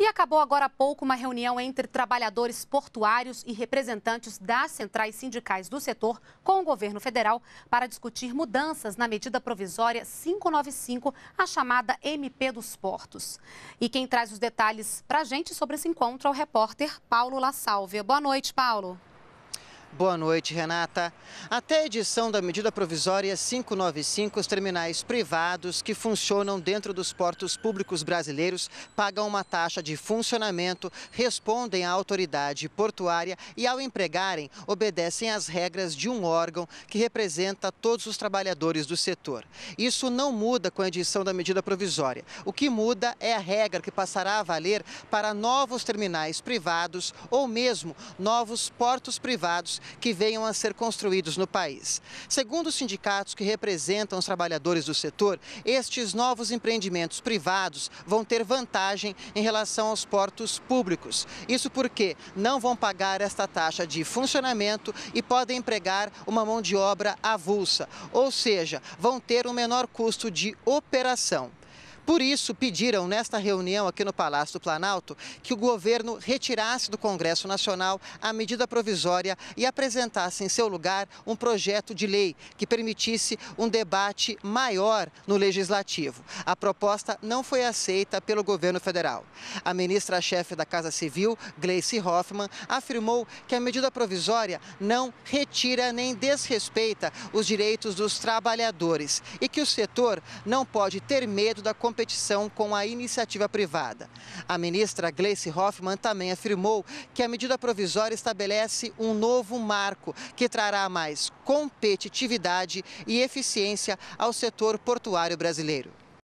E acabou agora há pouco uma reunião entre trabalhadores portuários e representantes das centrais sindicais do setor com o governo federal para discutir mudanças na medida provisória 595, a chamada MP dos Portos. E quem traz os detalhes para a gente sobre esse encontro é o repórter Paulo La Boa noite, Paulo. Boa noite, Renata. Até a edição da medida provisória 595, os terminais privados que funcionam dentro dos portos públicos brasileiros pagam uma taxa de funcionamento, respondem à autoridade portuária e, ao empregarem, obedecem às regras de um órgão que representa todos os trabalhadores do setor. Isso não muda com a edição da medida provisória. O que muda é a regra que passará a valer para novos terminais privados ou mesmo novos portos privados que venham a ser construídos no país. Segundo os sindicatos que representam os trabalhadores do setor, estes novos empreendimentos privados vão ter vantagem em relação aos portos públicos. Isso porque não vão pagar esta taxa de funcionamento e podem empregar uma mão de obra avulsa, ou seja, vão ter um menor custo de operação. Por isso, pediram nesta reunião aqui no Palácio do Planalto que o governo retirasse do Congresso Nacional a medida provisória e apresentasse em seu lugar um projeto de lei que permitisse um debate maior no legislativo. A proposta não foi aceita pelo governo federal. A ministra-chefe da Casa Civil, Gleice Hoffmann, afirmou que a medida provisória não retira nem desrespeita os direitos dos trabalhadores e que o setor não pode ter medo da competição com a iniciativa privada. A ministra Gleice Hoffmann também afirmou que a medida provisória estabelece um novo marco que trará mais competitividade e eficiência ao setor portuário brasileiro.